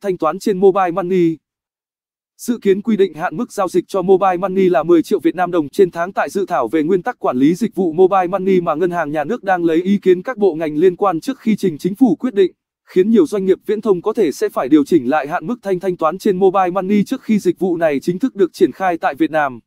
thanh toán trên Mobile Money. Dự kiến quy định hạn mức giao dịch cho Mobile Money là 10 triệu Việt Nam đồng trên tháng tại dự thảo về nguyên tắc quản lý dịch vụ Mobile Money mà ngân hàng nhà nước đang lấy ý kiến các bộ ngành liên quan trước khi trình chính phủ quyết định, khiến nhiều doanh nghiệp viễn thông có thể sẽ phải điều chỉnh lại hạn mức thanh thanh toán trên Mobile Money trước khi dịch vụ này chính thức được triển khai tại Việt Nam.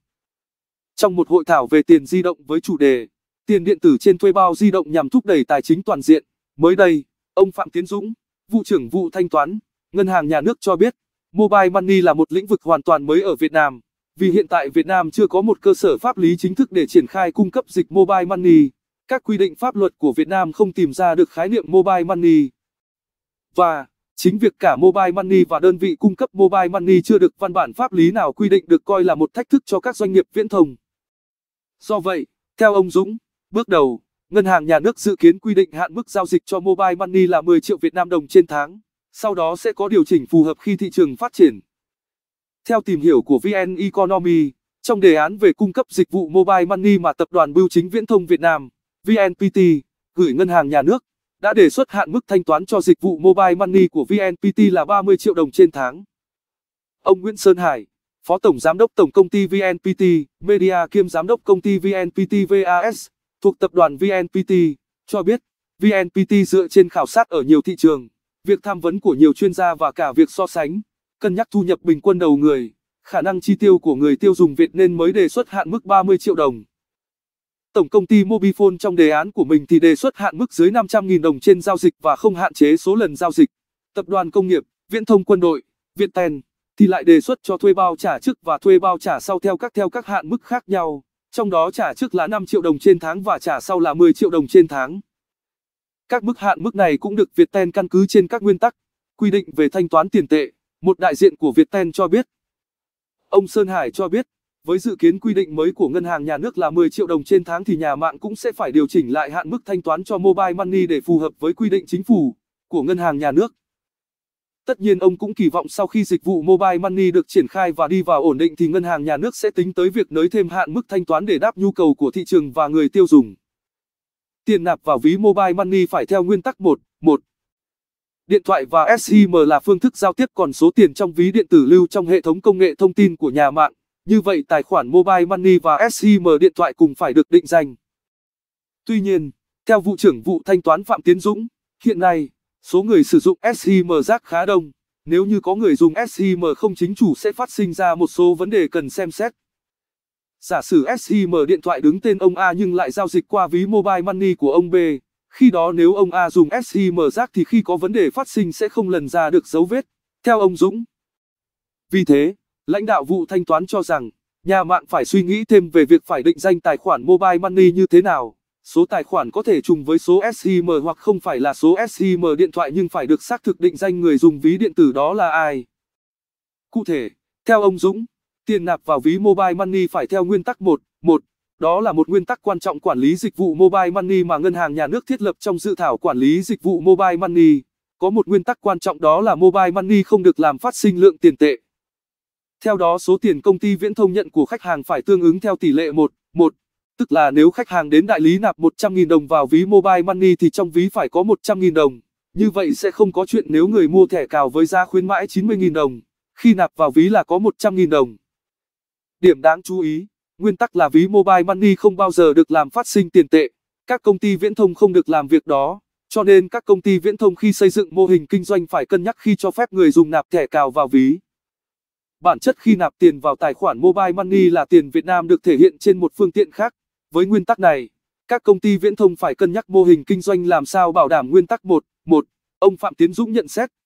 Trong một hội thảo về tiền di động với chủ đề Tiền điện tử trên thuê bao di động nhằm thúc đẩy tài chính toàn diện, mới đây, ông Phạm Tiến Dũng, vụ trưởng vụ thanh toán Ngân hàng nhà nước cho biết, Mobile Money là một lĩnh vực hoàn toàn mới ở Việt Nam. Vì hiện tại Việt Nam chưa có một cơ sở pháp lý chính thức để triển khai cung cấp dịch Mobile Money, các quy định pháp luật của Việt Nam không tìm ra được khái niệm Mobile Money. Và, chính việc cả Mobile Money và đơn vị cung cấp Mobile Money chưa được văn bản pháp lý nào quy định được coi là một thách thức cho các doanh nghiệp viễn thông. Do vậy, theo ông Dũng, bước đầu, Ngân hàng Nhà nước dự kiến quy định hạn mức giao dịch cho Mobile Money là 10 triệu Việt Nam đồng trên tháng sau đó sẽ có điều chỉnh phù hợp khi thị trường phát triển. Theo tìm hiểu của VN Economy, trong đề án về cung cấp dịch vụ mobile money mà tập đoàn Bưu chính Viễn thông Việt Nam, VNPT, gửi ngân hàng nhà nước, đã đề xuất hạn mức thanh toán cho dịch vụ mobile money của VNPT là 30 triệu đồng trên tháng. Ông Nguyễn Sơn Hải, Phó Tổng Giám đốc Tổng Công ty VNPT, Media kiêm Giám đốc Công ty VNPT VAS, thuộc tập đoàn VNPT, cho biết, VNPT dựa trên khảo sát ở nhiều thị trường, việc tham vấn của nhiều chuyên gia và cả việc so sánh, cân nhắc thu nhập bình quân đầu người, khả năng chi tiêu của người tiêu dùng Việt nên mới đề xuất hạn mức 30 triệu đồng. Tổng công ty Mobifone trong đề án của mình thì đề xuất hạn mức dưới 500.000 đồng trên giao dịch và không hạn chế số lần giao dịch. Tập đoàn Công nghiệp, Viễn thông Quân đội, Viettel thì lại đề xuất cho thuê bao trả trước và thuê bao trả sau theo các theo các hạn mức khác nhau, trong đó trả trước là 5 triệu đồng trên tháng và trả sau là 10 triệu đồng trên tháng. Các mức hạn mức này cũng được Viettel căn cứ trên các nguyên tắc quy định về thanh toán tiền tệ, một đại diện của Viettel cho biết. Ông Sơn Hải cho biết, với dự kiến quy định mới của ngân hàng nhà nước là 10 triệu đồng trên tháng thì nhà mạng cũng sẽ phải điều chỉnh lại hạn mức thanh toán cho mobile money để phù hợp với quy định chính phủ của ngân hàng nhà nước. Tất nhiên ông cũng kỳ vọng sau khi dịch vụ mobile money được triển khai và đi vào ổn định thì ngân hàng nhà nước sẽ tính tới việc nới thêm hạn mức thanh toán để đáp nhu cầu của thị trường và người tiêu dùng. Tiền nạp vào ví Mobile Money phải theo nguyên tắc 1, 1. Điện thoại và SIM là phương thức giao tiếp còn số tiền trong ví điện tử lưu trong hệ thống công nghệ thông tin của nhà mạng. Như vậy tài khoản Mobile Money và SIM điện thoại cùng phải được định danh. Tuy nhiên, theo vụ trưởng vụ thanh toán Phạm Tiến Dũng, hiện nay, số người sử dụng SIM rác khá đông. Nếu như có người dùng SIM không chính chủ sẽ phát sinh ra một số vấn đề cần xem xét. Giả sử SIM điện thoại đứng tên ông A nhưng lại giao dịch qua ví Mobile Money của ông B. Khi đó nếu ông A dùng SIM rác thì khi có vấn đề phát sinh sẽ không lần ra được dấu vết, theo ông Dũng. Vì thế, lãnh đạo vụ thanh toán cho rằng, nhà mạng phải suy nghĩ thêm về việc phải định danh tài khoản Mobile Money như thế nào. Số tài khoản có thể trùng với số SIM hoặc không phải là số SIM điện thoại nhưng phải được xác thực định danh người dùng ví điện tử đó là ai. Cụ thể, theo ông Dũng, Tiền nạp vào ví Mobile Money phải theo nguyên tắc 1, 1. Đó là một nguyên tắc quan trọng quản lý dịch vụ Mobile Money mà ngân hàng nhà nước thiết lập trong dự thảo quản lý dịch vụ Mobile Money. Có một nguyên tắc quan trọng đó là Mobile Money không được làm phát sinh lượng tiền tệ. Theo đó số tiền công ty viễn thông nhận của khách hàng phải tương ứng theo tỷ lệ 1, 1, tức là nếu khách hàng đến đại lý nạp 100.000 đồng vào ví Mobile Money thì trong ví phải có 100.000 đồng. Như vậy sẽ không có chuyện nếu người mua thẻ cào với giá khuyến mãi 90.000 đồng, khi nạp vào ví là có 100.000 đồng. Điểm đáng chú ý, nguyên tắc là ví mobile money không bao giờ được làm phát sinh tiền tệ. Các công ty viễn thông không được làm việc đó, cho nên các công ty viễn thông khi xây dựng mô hình kinh doanh phải cân nhắc khi cho phép người dùng nạp thẻ cào vào ví. Bản chất khi nạp tiền vào tài khoản mobile money là tiền Việt Nam được thể hiện trên một phương tiện khác. Với nguyên tắc này, các công ty viễn thông phải cân nhắc mô hình kinh doanh làm sao bảo đảm nguyên tắc 1, 1, ông Phạm Tiến Dũng nhận xét.